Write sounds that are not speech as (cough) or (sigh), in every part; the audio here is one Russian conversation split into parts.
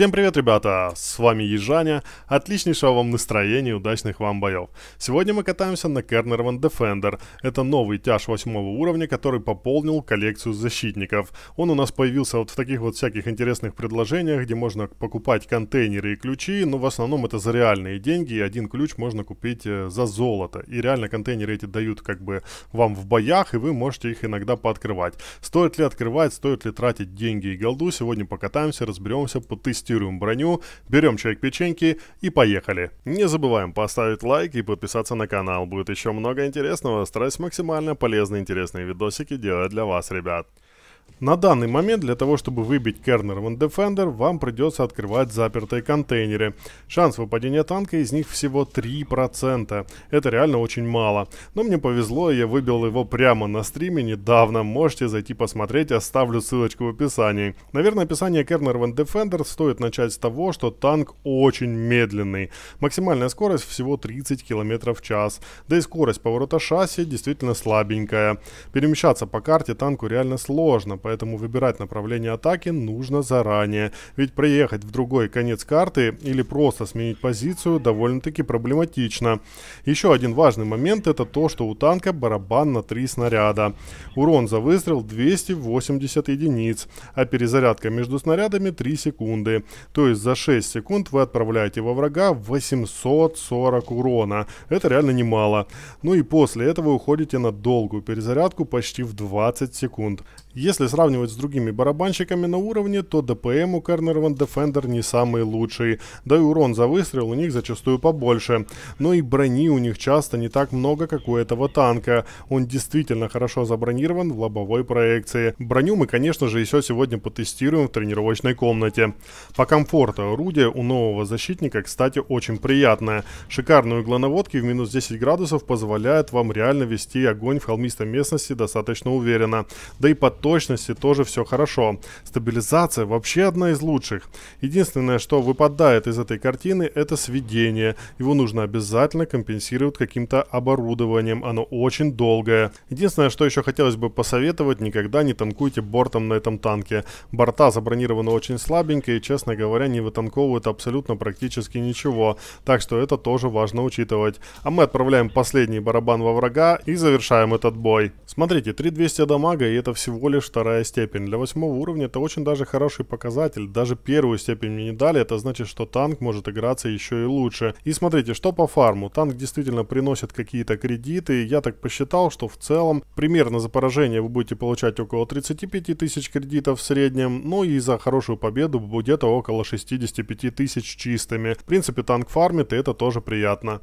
Всем привет, ребята! С вами Ежаня. Отличнейшего вам настроения и удачных вам боев. Сегодня мы катаемся на Кернерман Defender. Это новый тяж восьмого уровня, который пополнил коллекцию защитников. Он у нас появился вот в таких вот всяких интересных предложениях, где можно покупать контейнеры и ключи, но в основном это за реальные деньги, и один ключ можно купить э, за золото. И реально контейнеры эти дают как бы вам в боях, и вы можете их иногда пооткрывать. Стоит ли открывать, стоит ли тратить деньги и голду, сегодня покатаемся, разберемся, по потестируем тестируем броню, берем чек печеньки и поехали. Не забываем поставить лайк и подписаться на канал, будет еще много интересного, стараюсь максимально полезные интересные видосики делать для вас, ребят. На данный момент для того, чтобы выбить Кернер Ван Defender, вам придется открывать запертые контейнеры. Шанс выпадения танка из них всего 3%. Это реально очень мало. Но мне повезло, я выбил его прямо на стриме недавно. Можете зайти посмотреть, оставлю ссылочку в описании. Наверное, описание Кернер Ван Defender стоит начать с того, что танк очень медленный. Максимальная скорость всего 30 км в час. Да и скорость поворота шасси действительно слабенькая. Перемещаться по карте танку реально сложно, поэтому выбирать направление атаки нужно заранее. Ведь проехать в другой конец карты или просто сменить позицию довольно-таки проблематично. Еще один важный момент это то, что у танка барабан на 3 снаряда. Урон за выстрел 280 единиц, а перезарядка между снарядами 3 секунды. То есть за 6 секунд вы отправляете во врага 840 урона. Это реально немало. Ну и после этого уходите на долгую перезарядку почти в 20 секунд. Если сравнивать с другими барабанщиками на уровне, то ДПМ у Kernel One Defender не самый лучший, да и урон за выстрел у них зачастую побольше. Но и брони у них часто не так много, как у этого танка. Он действительно хорошо забронирован в лобовой проекции. Броню мы, конечно же, еще сегодня потестируем в тренировочной комнате. По комфорту орудие у нового защитника, кстати, очень приятное. Шикарные углонаводки в минус 10 градусов позволяют вам реально вести огонь в холмистой местности достаточно уверенно. Да и под точности тоже все хорошо. Стабилизация вообще одна из лучших. Единственное, что выпадает из этой картины, это сведение. Его нужно обязательно компенсировать каким-то оборудованием. Оно очень долгое. Единственное, что еще хотелось бы посоветовать, никогда не танкуйте бортом на этом танке. Борта забронированы очень слабенько и, честно говоря, не вытанковывают абсолютно практически ничего. Так что это тоже важно учитывать. А мы отправляем последний барабан во врага и завершаем этот бой. Смотрите, 3200 дамага и это всего лишь вторая степень. Для восьмого уровня это очень даже хороший показатель. Даже первую степень мне не дали, это значит, что танк может играться еще и лучше. И смотрите, что по фарму. Танк действительно приносит какие-то кредиты. Я так посчитал, что в целом примерно за поражение вы будете получать около 35 тысяч кредитов в среднем. Ну и за хорошую победу будет около 65 тысяч чистыми. В принципе, танк фармит и это тоже приятно.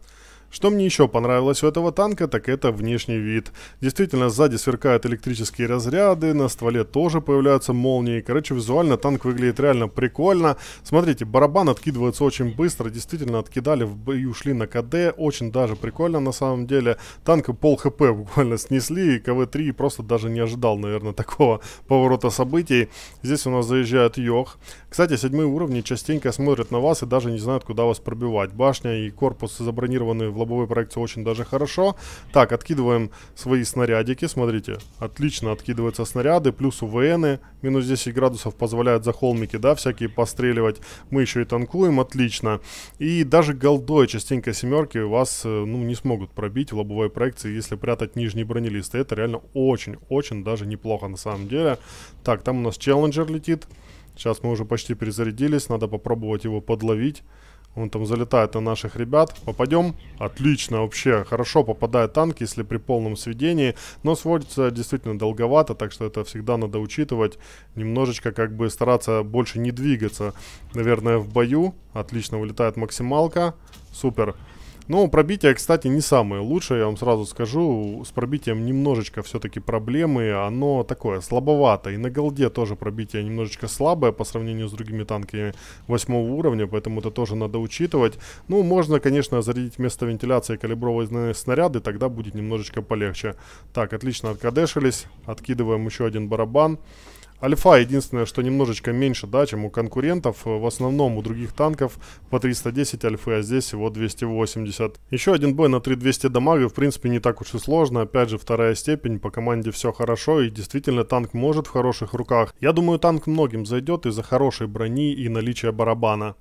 Что мне еще понравилось у этого танка, так это внешний вид. Действительно, сзади сверкают электрические разряды, на стволе тоже появляются молнии. Короче, визуально танк выглядит реально прикольно. Смотрите, барабан откидывается очень быстро, действительно откидали и ушли на КД. Очень даже прикольно на самом деле. Танка пол хп (laughs) буквально снесли, и КВ-3 просто даже не ожидал, наверное, (laughs) такого поворота событий. Здесь у нас заезжает Йох. Кстати, седьмые уровни частенько смотрят на вас и даже не знают, куда вас пробивать. Башня и корпус забронированы в лобовой проекции очень даже хорошо. Так, откидываем свои снарядики. Смотрите, отлично откидываются снаряды. Плюс УВНы. Минус 10 градусов позволяют за холмики, да, всякие постреливать. Мы еще и танкуем, отлично. И даже голдой частенько семерки вас, э, ну, не смогут пробить в лобовой проекции, если прятать нижние бронелисты. Это реально очень-очень даже неплохо на самом деле. Так, там у нас челленджер летит. Сейчас мы уже почти перезарядились, надо попробовать его подловить. Он там залетает на наших ребят. Попадем? Отлично, вообще. Хорошо попадает танк, если при полном сведении. Но сводится действительно долговато, так что это всегда надо учитывать. Немножечко как бы стараться больше не двигаться, наверное, в бою. Отлично, вылетает максималка. Супер. Супер. Ну, пробитие, кстати, не самое лучшее, я вам сразу скажу. С пробитием немножечко все-таки проблемы. Оно такое, слабовато. И на голде тоже пробитие немножечко слабое по сравнению с другими танками восьмого уровня, поэтому это тоже надо учитывать. Ну, можно, конечно, зарядить вместо вентиляции калиброванные снаряды, тогда будет немножечко полегче. Так, отлично, откадешились. Откидываем еще один барабан. Альфа единственное, что немножечко меньше, да, чем у конкурентов. Э, в основном у других танков по 310 альфы, а здесь всего 280. Еще один бой на 3200 дамага, в принципе, не так уж и сложно. Опять же, вторая степень, по команде все хорошо, и действительно танк может в хороших руках. Я думаю, танк многим зайдет из-за хорошей брони и наличия барабана.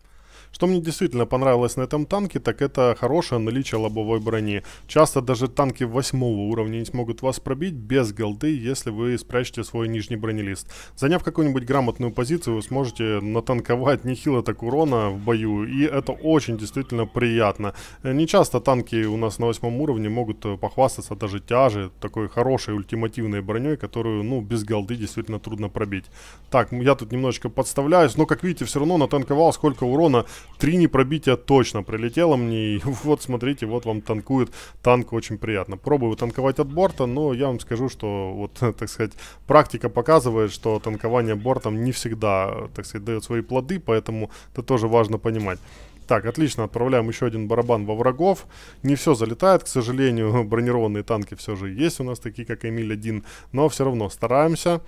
Что мне действительно понравилось на этом танке, так это хорошее наличие лобовой брони. Часто даже танки восьмого уровня не смогут вас пробить без голды, если вы спрячете свой нижний бронелист. Заняв какую-нибудь грамотную позицию, вы сможете натанковать нехило так урона в бою, и это очень действительно приятно. Э, не часто танки у нас на восьмом уровне могут э, похвастаться даже тяжи, такой хорошей ультимативной броней, которую, ну, без голды действительно трудно пробить. Так, я тут немножечко подставляюсь, но, как видите, все равно натанковал сколько урона Три непробития точно прилетело мне. И (laughs) вот, смотрите, вот вам танкует. Танк очень приятно. Пробую танковать от борта, но я вам скажу, что, вот, (laughs) так сказать, практика показывает, что танкование бортом не всегда, так сказать, дает свои плоды, поэтому это тоже важно понимать. Так, отлично, отправляем еще один барабан во врагов. Не все залетает, к сожалению, (laughs) бронированные танки все же есть у нас, такие как Эмиль-1, но все равно стараемся.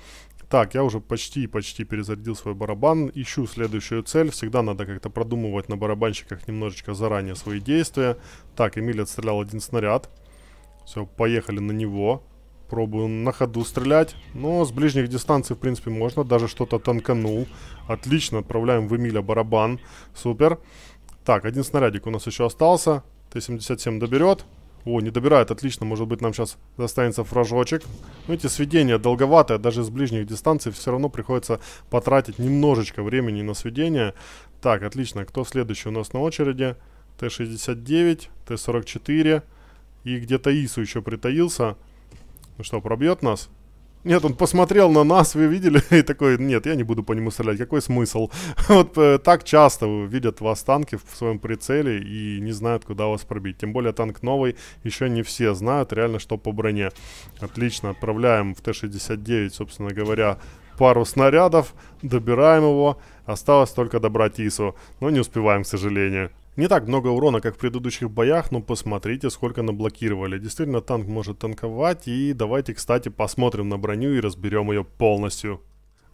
Так, я уже почти-почти перезарядил свой барабан. Ищу следующую цель. Всегда надо как-то продумывать на барабанщиках немножечко заранее свои действия. Так, Эмиль отстрелял один снаряд. Все, поехали на него. Пробую на ходу стрелять. Но с ближних дистанций, в принципе, можно. Даже что-то танканул. Отлично, отправляем в Эмиля барабан. Супер. Так, один снарядик у нас еще остался. Т-77 доберет. О, не добирает, отлично, может быть нам сейчас достанется фражочек. Ну эти сведения долговатые, даже с ближних дистанций все равно приходится потратить немножечко времени на сведения. Так, отлично, кто следующий у нас на очереди? Т-69, Т-44 и где-то Ису еще притаился. Ну что, пробьет нас? Нет, он посмотрел на нас, вы видели, (laughs) и такой, нет, я не буду по нему стрелять, какой смысл? (laughs) Вот э, так часто видят вас танки в своем прицеле и не знают, куда вас пробить. Тем более танк новый, еще не все знают реально, что по броне. Отлично, отправляем в Т-69, собственно говоря, пару снарядов, добираем его. Осталось только добрать ИСу, но не успеваем, к сожалению. Не так много урона, как в предыдущих боях, но посмотрите, сколько наблокировали. Действительно, танк может танковать. И давайте, кстати, посмотрим на броню и разберем ее полностью.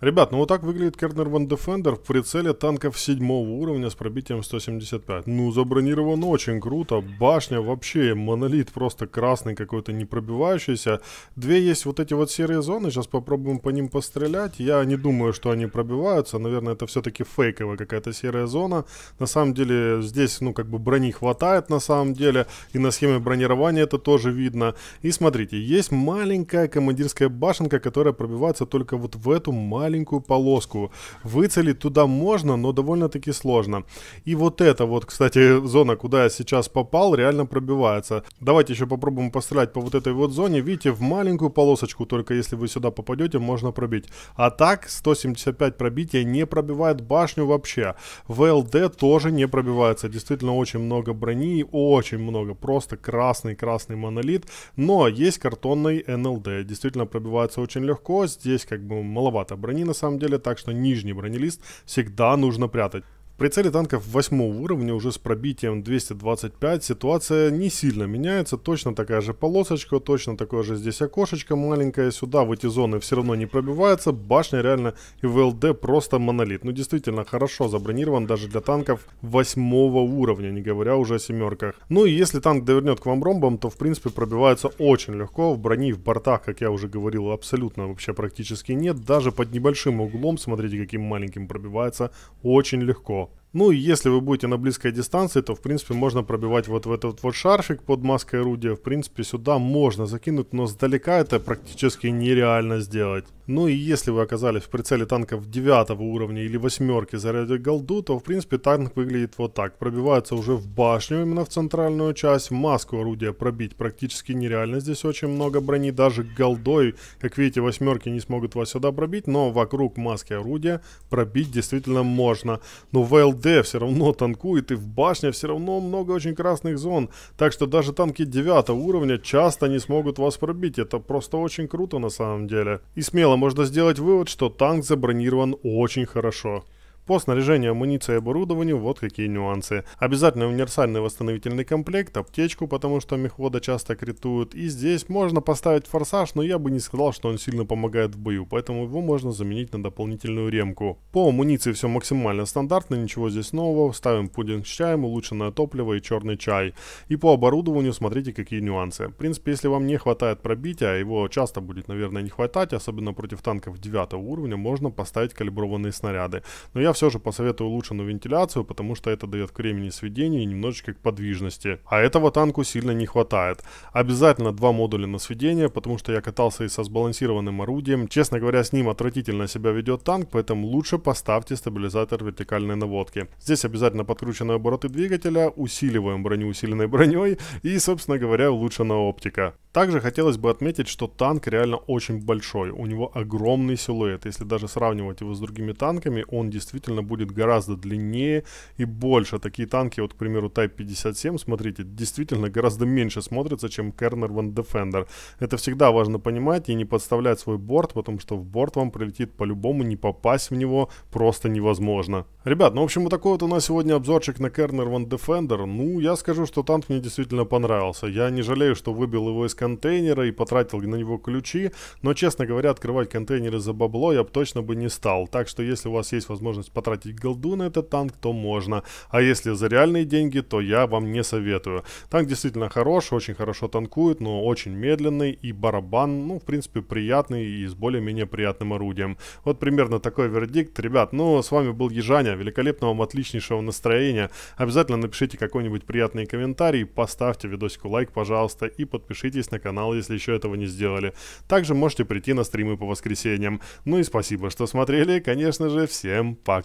Ребят, ну вот так выглядит Кернер Ван Defender в прицеле танков 7 уровня с пробитием 175. Ну, забронирован очень круто. Башня вообще, монолит просто красный какой-то, не пробивающийся. Две есть вот эти вот серые зоны, сейчас попробуем по ним пострелять. Я не думаю, что они пробиваются. Наверное, это все-таки фейковая какая-то серая зона. На самом деле, здесь, ну, как бы брони хватает на самом деле. И на схеме бронирования это тоже видно. И смотрите, есть маленькая командирская башенка, которая пробивается только вот в эту маленькую маленькую полоску. Выцелить туда можно, но довольно-таки сложно. И вот это вот, кстати, зона, куда я сейчас попал, реально пробивается. Давайте еще попробуем пострелять по вот этой вот зоне. Видите, в маленькую полосочку, только если вы сюда попадете, можно пробить. А так, 175 пробития не пробивает башню вообще. ВЛД тоже не пробивается. Действительно, очень много брони, очень много. Просто красный-красный монолит. Но есть картонный НЛД. Действительно, пробивается очень легко. Здесь как бы маловато брони брони на самом деле, так что нижний бронелист всегда нужно прятать. При цели танков 8 уровня уже с пробитием 225 ситуация не сильно меняется. Точно такая же полосочка, точно такое же здесь окошечко маленькое. Сюда в эти зоны все равно не пробивается. Башня реально и ВЛД просто монолит. Ну действительно хорошо забронирован даже для танков 8 уровня, не говоря уже о семерках. Ну и если танк довернет к вам ромбом, то в принципе пробивается очень легко. В брони в бортах, как я уже говорил, абсолютно вообще практически нет. Даже под небольшим углом, смотрите каким маленьким пробивается, очень легко. Ну и если вы будете на близкой дистанции, то в принципе можно пробивать вот в этот вот шарфик под маской орудия. В принципе сюда можно закинуть, но сдалека это практически нереально сделать. Ну и если вы оказались в прицеле танков 9 уровня или восьмерки заряда голду, то в принципе танк выглядит вот так. Пробивается уже в башню, именно в центральную часть. Маску орудия пробить практически нереально. Здесь очень много брони, даже голдой. Как видите, восьмерки не смогут вас сюда пробить, но вокруг маски орудия пробить действительно можно. Но в БД все равно танкует, и в башне все равно много очень красных зон, так что даже танки 9 уровня часто не смогут вас пробить, это просто очень круто на самом деле. И смело можно сделать вывод, что танк забронирован очень хорошо. По снаряжению амуниции и оборудованию вот какие нюансы. Обязательно универсальный восстановительный комплект, аптечку, потому что мехвода часто критуют. И здесь можно поставить форсаж, но я бы не сказал, что он сильно помогает в бою, поэтому его можно заменить на дополнительную ремку. По амуниции все максимально стандартно, ничего здесь нового. Ставим пудинг с чаем, улучшенное топливо и черный чай. И по оборудованию смотрите какие нюансы. В принципе, если вам не хватает пробития, а его часто будет, наверное, не хватать, особенно против танков 9 уровня, можно поставить калиброванные снаряды. Но я все же посоветую улучшенную вентиляцию, потому что это дает к времени сведения и немножечко к подвижности. А этого танку сильно не хватает. Обязательно два модуля на сведение, потому что я катался и со сбалансированным орудием. Честно говоря, с ним отвратительно себя ведет танк, поэтому лучше поставьте стабилизатор вертикальной наводки. Здесь обязательно подкручены обороты двигателя, усиливаем броню усиленной броней и, собственно говоря, улучшена оптика. Также хотелось бы отметить, что танк реально очень большой, у него огромный силуэт. Если даже сравнивать его с другими танками, он действительно действительно будет гораздо длиннее и больше. Такие танки, вот, к примеру, Type 57, смотрите, действительно гораздо меньше смотрится, чем Kerner One Defender. Это всегда важно понимать и не подставлять свой борт, потому что в борт вам прилетит по-любому, не попасть в него просто невозможно. Ребят, ну, в общем, вот такой вот у нас сегодня обзорчик на Kerner One Defender. Ну, я скажу, что танк мне действительно понравился. Я не жалею, что выбил его из контейнера и потратил на него ключи, но, честно говоря, открывать контейнеры за бабло я бы точно бы не стал. Так что, если у вас есть возможность потратить голду на этот танк, то можно. А если за реальные деньги, то я вам не советую. Танк действительно хорош, очень хорошо танкует, но очень медленный и барабан, ну, в принципе, приятный и с более-менее приятным орудием. Вот примерно такой вердикт. Ребят, ну, с вами был Ежаня. Великолепного вам отличнейшего настроения. Обязательно напишите какой-нибудь приятный комментарий, поставьте видосику лайк, пожалуйста, и подпишитесь на канал, если еще этого не сделали. Также можете прийти на стримы по воскресеньям. Ну и спасибо, что смотрели. Конечно же, всем пока.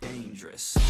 Dangerous.